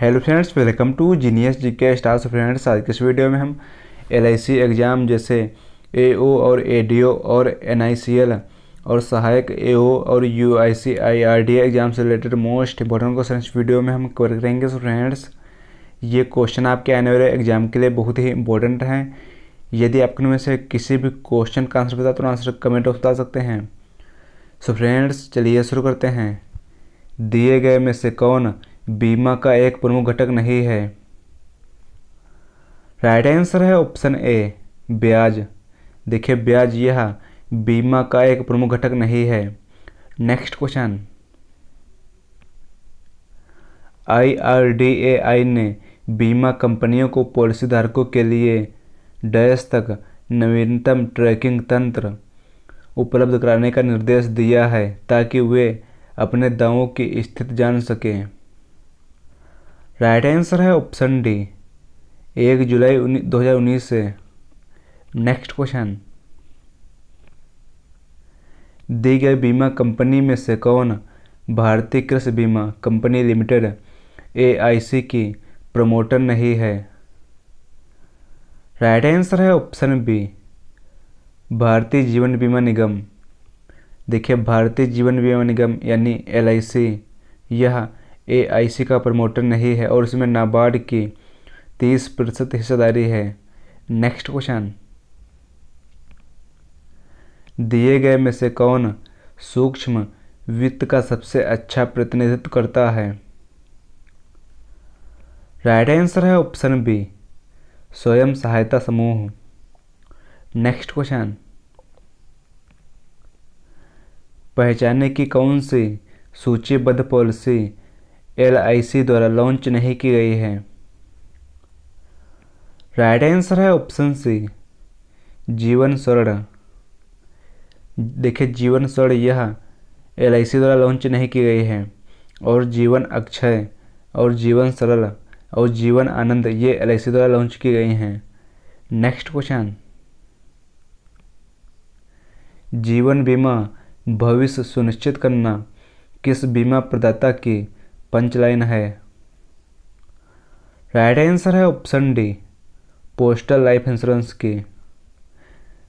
hello friends welcome to genius G K stars friends आज के इस वीडियो में हम एल एग्ज़ाम जैसे ए और ए और एन और सहायक ए और U I C I R D exam से रिलेटेड मोस्ट इंपॉर्टेंट क्वेश्चन इस वीडियो में हम कवर करेंगे फ्रेंड्स ये क्वेश्चन आपके आने वाले एग्ज़ाम के लिए बहुत ही इंपॉर्टेंट हैं यदि आपके में से किसी भी क्वेश्चन का आंसर पता तो आंसर कमेंट बता सकते हैं सो फ्रेंड्स चलिए शुरू करते हैं दिए गए में से कौन बीमा का एक प्रमुख घटक नहीं है राइट आंसर है ऑप्शन ए ब्याज देखिए ब्याज यह बीमा का एक प्रमुख घटक नहीं है नेक्स्ट क्वेश्चन आई ने बीमा कंपनियों को पॉलिसी धारकों के लिए डैश तक नवीनतम ट्रैकिंग तंत्र उपलब्ध कराने का निर्देश दिया है ताकि वे अपने दावों की स्थिति जान सकें राइट आंसर है ऑप्शन डी एक जुलाई दो हज़ार उन्नीस से नेक्स्ट क्वेश्चन दी गई बीमा कंपनी में से कौन भारतीय कृषि बीमा कंपनी लिमिटेड ए की प्रमोटर नहीं है राइट आंसर है ऑप्शन बी भारतीय जीवन बीमा निगम देखिए भारतीय जीवन बीमा निगम यानी एल यह ए का प्रमोटर नहीं है और इसमें नाबार्ड की तीस प्रतिशत हिस्सेदारी है नेक्स्ट क्वेश्चन दिए गए में से कौन सूक्ष्म वित्त का सबसे अच्छा प्रतिनिधित्व करता है राइट आंसर है ऑप्शन बी स्वयं सहायता समूह नेक्स्ट क्वेश्चन पहचाने की कौन सी सूचीबद्ध पॉलिसी एल द्वारा लॉन्च नहीं की गई है राइट आंसर है ऑप्शन सी जीवन स्वर्ण देखिए जीवन स्वर्ण यह एल द्वारा लॉन्च नहीं की गई है और जीवन अक्षय और जीवन सरल और जीवन आनंद ये एल द्वारा लॉन्च की गई हैं नेक्स्ट क्वेश्चन जीवन बीमा भविष्य सुनिश्चित करना किस बीमा प्रदाता की पंचलाइन है राइट आंसर है option D postal life insurance की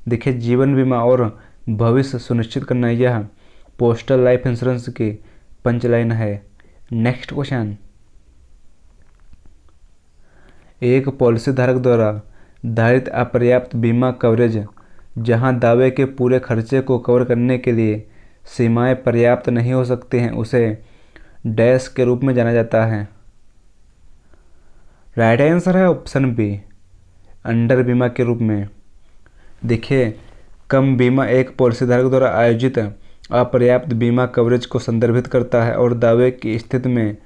देखिए जीवन बीमा और भविष्य सुनिश्चित करना यह पोस्टल लाइफ इंश्योरेंस की पंचलाइन है नेक्स्ट क्वेश्चन एक पॉलिसी धारक द्वारा धारित अपर्याप्त बीमा कवरेज जहां दावे के पूरे खर्चे को कवर करने के लिए सीमाएं पर्याप्त नहीं हो सकती हैं उसे डैश के रूप में जाना जाता है राइट आंसर है ऑप्शन बी अंडर बीमा के रूप में देखिए कम बीमा एक पॉलिसीधारक द्वारा आयोजित अपर्याप्त बीमा कवरेज को संदर्भित करता है और दावे की स्थिति में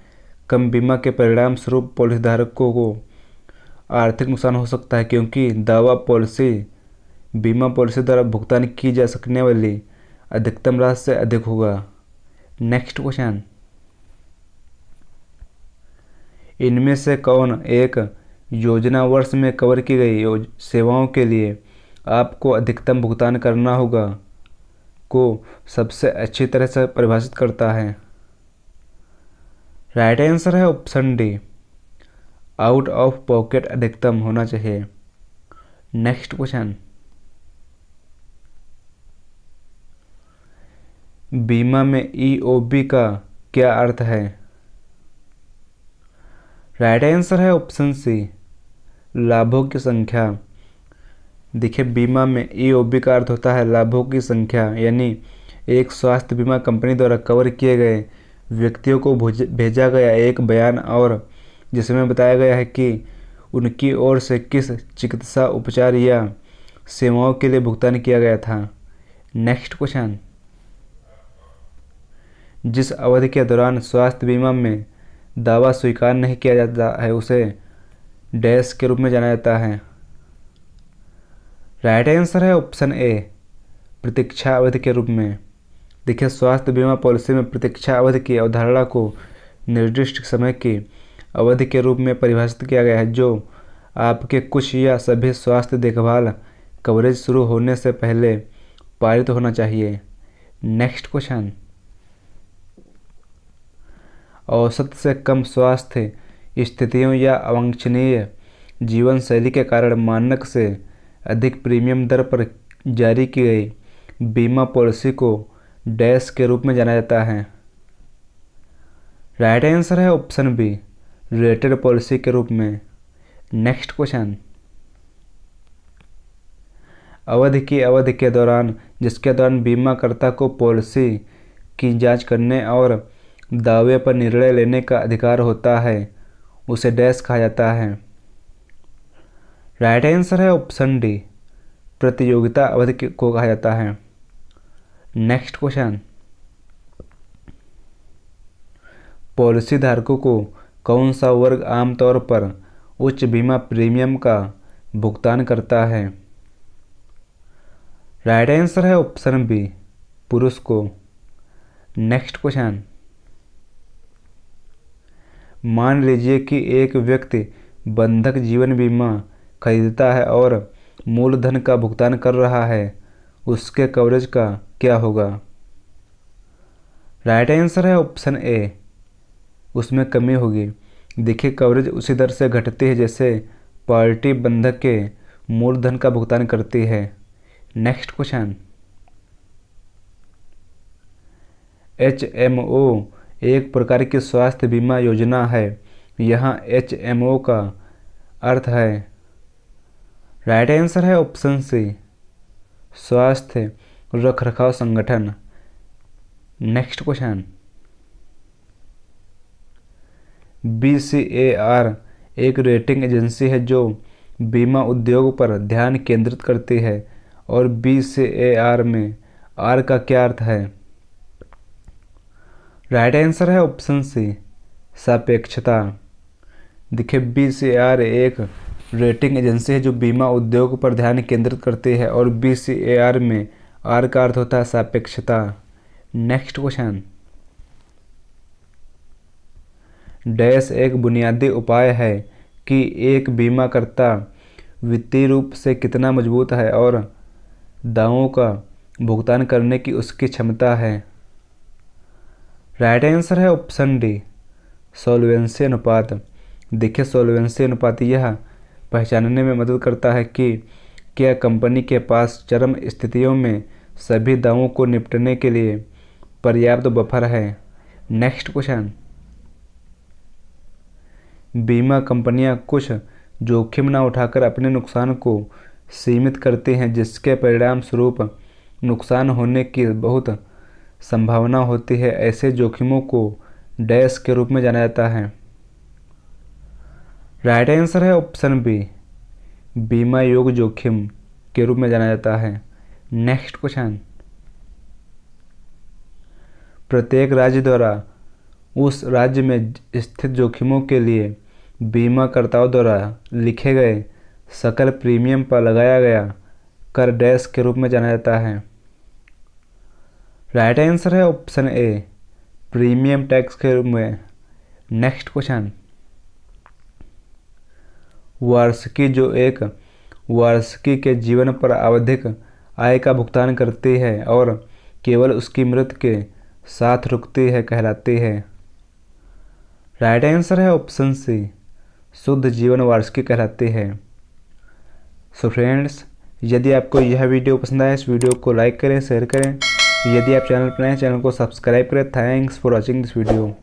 कम बीमा के परिणाम स्वरूप पॉलिसीधारकों को आर्थिक नुकसान हो सकता है क्योंकि दावा पॉलिसी बीमा पॉलिसी द्वारा भुगतान की जा सकने वाली अधिकतम राशि से अधिक होगा नेक्स्ट क्वेश्चन इनमें से कौन एक योजना वर्ष में कवर की गई सेवाओं के लिए आपको अधिकतम भुगतान करना होगा को सबसे अच्छी तरह से परिभाषित करता है राइट आंसर है option D out of pocket अधिकतम होना चाहिए नेक्स्ट क्वेश्चन बीमा में ईओबी e का क्या अर्थ है राइट आंसर है ऑप्शन सी लाभों की संख्या देखिए बीमा में ई ओ बी का अर्थ होता है लाभों की संख्या यानी एक स्वास्थ्य बीमा कंपनी द्वारा कवर किए गए व्यक्तियों को भेजा गया एक बयान और जिसमें बताया गया है कि उनकी ओर से किस चिकित्सा उपचार या सेवाओं के लिए भुगतान किया गया था नेक्स्ट क्वेश्चन जिस अवधि के दौरान स्वास्थ्य बीमा में दावा स्वीकार नहीं किया जाता है उसे डैश के रूप में जाना जाता है राइट आंसर है ऑप्शन ए प्रतीक्षा अवधि के रूप में देखिए स्वास्थ्य बीमा पॉलिसी में प्रतीक्षा अवधि की अवधारणा को निर्दिष्ट समय की अवधि के रूप में परिभाषित किया गया है जो आपके कुछ या सभी स्वास्थ्य देखभाल कवरेज शुरू होने से पहले पारित होना चाहिए नेक्स्ट क्वेश्चन औसत से कम स्वास्थ्य स्थितियों या अवंछनीय जीवन शैली के कारण मानक से अधिक प्रीमियम दर पर जारी की गई बीमा पॉलिसी को डैश के रूप में जाना जाता है राइट आंसर है ऑप्शन बी रिलेटेड पॉलिसी के रूप में नेक्स्ट क्वेश्चन अवधि की अवधि के दौरान जिसके दौरान बीमाकर्ता को पॉलिसी की जांच करने और दावे पर निर्णय लेने का अधिकार होता है उसे डैश कहा जाता है राइट आंसर है ऑप्शन डी प्रतियोगिता अवधि को कहा जाता है नेक्स्ट क्वेश्चन पॉलिसी धारकों को कौन सा वर्ग आमतौर पर उच्च बीमा प्रीमियम का भुगतान करता है राइट आंसर है ऑप्शन बी पुरुष को नेक्स्ट क्वेश्चन मान लीजिए कि एक व्यक्ति बंधक जीवन बीमा खरीदता है और मूलधन का भुगतान कर रहा है उसके कवरेज का क्या होगा राइट आंसर है ऑप्शन ए उसमें कमी होगी देखिए कवरेज उसी दर से घटती है जैसे पार्टी बंधक के मूलधन का भुगतान करती है next question H M O एक प्रकार की स्वास्थ्य बीमा योजना है यहाँ एच का अर्थ है राइट आंसर है ऑप्शन सी स्वास्थ्य रख रखाव संगठन next question B C A R एक रेटिंग एजेंसी है जो बीमा उद्योग पर ध्यान केंद्रित करती है और बी सी ए आर में आर का क्या अर्थ है राइट आंसर है ऑप्शन सी सापेक्षता देखिए बी सी आर एक रेटिंग एजेंसी है जो बीमा उद्योग पर ध्यान केंद्रित करती है और बी सी ए आर में आर का अर्थ होता है सापेक्षता नेक्स्ट क्वेश्चन डैश एक बुनियादी उपाय है कि एक बीमाकर्ता वित्तीय रूप से कितना मजबूत है और दावों का भुगतान करने की उसकी क्षमता है राइट आंसर है ऑप्शन डी सोलवेंसी अनुपात देखिए सोलवेंसी अनुपात यह पहचानने में मदद करता है कि क्या कंपनी के पास चरम स्थितियों में सभी दावों को निपटने के लिए पर्याप्त बफर है नेक्स्ट क्वेश्चन बीमा कंपनियां कुछ जोखिम न उठाकर अपने नुकसान को सीमित करती हैं जिसके परिणाम स्वरूप नुकसान होने की बहुत संभावना होती है ऐसे जोखिमों को डैश के रूप में जाना जाता है राइट आंसर है ऑप्शन बी बीमा योग जोखिम के रूप में जाना जाता है नेक्स्ट क्वेश्चन प्रत्येक राज्य द्वारा उस राज्य में स्थित जोखिमों के लिए बीमाकर्ताओं द्वारा लिखे गए सकल प्रीमियम पर लगाया गया कर डैश के रूप में जाना जाता है राइट आंसर है ऑप्शन ए प्रीमियम टैक्स के रूप में नेक्स्ट क्वेश्चन वार्षिकी जो एक वार्षिकी के जीवन पर आवधिक आय का भुगतान करती है और केवल उसकी मृत के साथ रुकती है कहलाती है राइट आंसर है ऑप्शन सी शुद्ध जीवन वार्षिकी कहलाती है सो so फ्रेंड्स यदि आपको यह वीडियो पसंद आए इस वीडियो को लाइक करें शेयर करें यदि आप चैनल पर नए चैनल को सब्सक्राइब करें thanks for watching this video